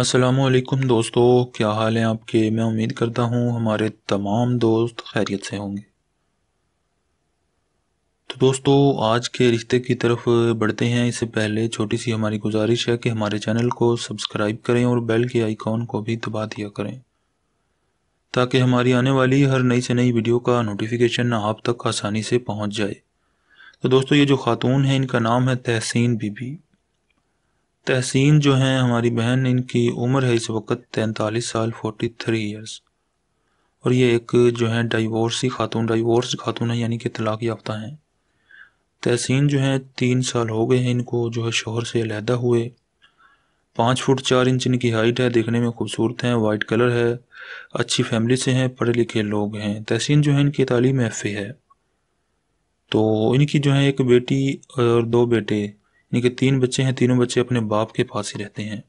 असलकुम दोस्तों क्या हाल है आपके मैं उम्मीद करता हूँ हमारे तमाम दोस्त खैरियत से होंगे तो दोस्तों आज के रिश्ते की तरफ बढ़ते हैं इससे पहले छोटी सी हमारी गुजारिश है कि हमारे चैनल को सब्सक्राइब करें और बेल के आइकॉन को भी दबा दिया करें ताकि हमारी आने वाली हर नई से नई वीडियो का नोटिफिकेशन आप तक आसानी से पहुँच जाए तो दोस्तों ये जो खातून है इनका नाम है तहसीन बीबी तहसीन जो हैं हमारी बहन इनकी उम्र है इस वक्त तैंतालीस साल फोर्टी थ्री ईयर्स और ये एक जो है डाइवोर्सी खातून डाइवोर्स खातून है यानी कि तलाक याफ्ता हैं तहसीन जो है तीन साल हो गए हैं इनको जो है शोहर से अलहदा हुए पाँच फुट चार इंच इनकी हाइट है देखने में खूबसूरत हैं वाइट कलर है अच्छी फैमिली से हैं पढ़े लिखे लोग हैं तहसीन जो है इनकी तालीम एफ़ है तो इनकी जो है एक बेटी और दो बेटे यानी कि तीन बच्चे हैं तीनों बच्चे अपने बाप के पास ही रहते हैं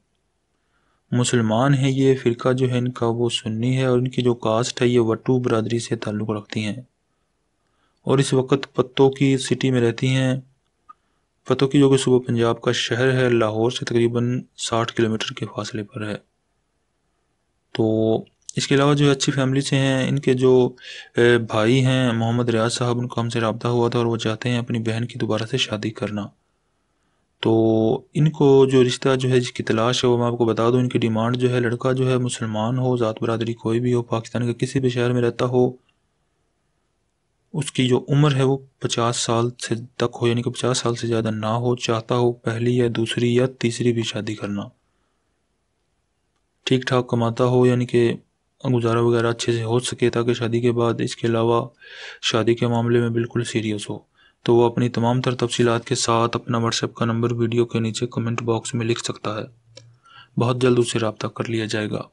मुसलमान है ये फ़िरका जो है इनका वो सुन्नी है और इनकी जो कास्ट है ये वटू बरदरी से ताल्लुक़ रखती हैं और इस वक्त पत्तों की सिटी में रहती हैं पतों की जो कि सुबह पंजाब का शहर है लाहौर से तकरीबन साठ किलोमीटर के फासले पर है तो इसके अलावा जो अच्छी फैमिली से हैं इनके जो भाई हैं मोहम्मद रियाज साहब उनका हमसे रबता हुआ था और वो चाहते हैं अपनी बहन की दोबारा से शादी करना तो इनको जो रिश्ता जो है जिसकी तलाश है वो मैं आपको बता दूँ इनकी डिमांड जो है लड़का जो है मुसलमान हो ज़ात बरदरी कोई भी हो पाकिस्तान के किसी भी शहर में रहता हो उसकी जो उम्र है वो पचास साल से तक हो यानी कि पचास साल से ज़्यादा ना हो चाहता हो पहली या दूसरी या तीसरी भी शादी करना ठीक ठाक कमाता हो यानी कि गुजारा वगैरह अच्छे से हो सके ताकि शादी के बाद इसके अलावा शादी के मामले में बिल्कुल सीरियस हो तो वो अपनी तमाम तर तफसीत के साथ अपना व्हाट्सएप का नंबर वीडियो के नीचे कमेंट बॉक्स में लिख सकता है बहुत जल्द उसे रबता कर लिया जाएगा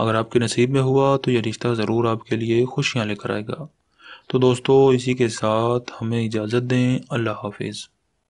अगर आपके नसीब में हुआ तो यह रिश्ता ज़रूर आपके लिए खुशियाँ लेकर आएगा तो दोस्तों इसी के साथ हमें इजाज़त दें अल्लाह हाफिज़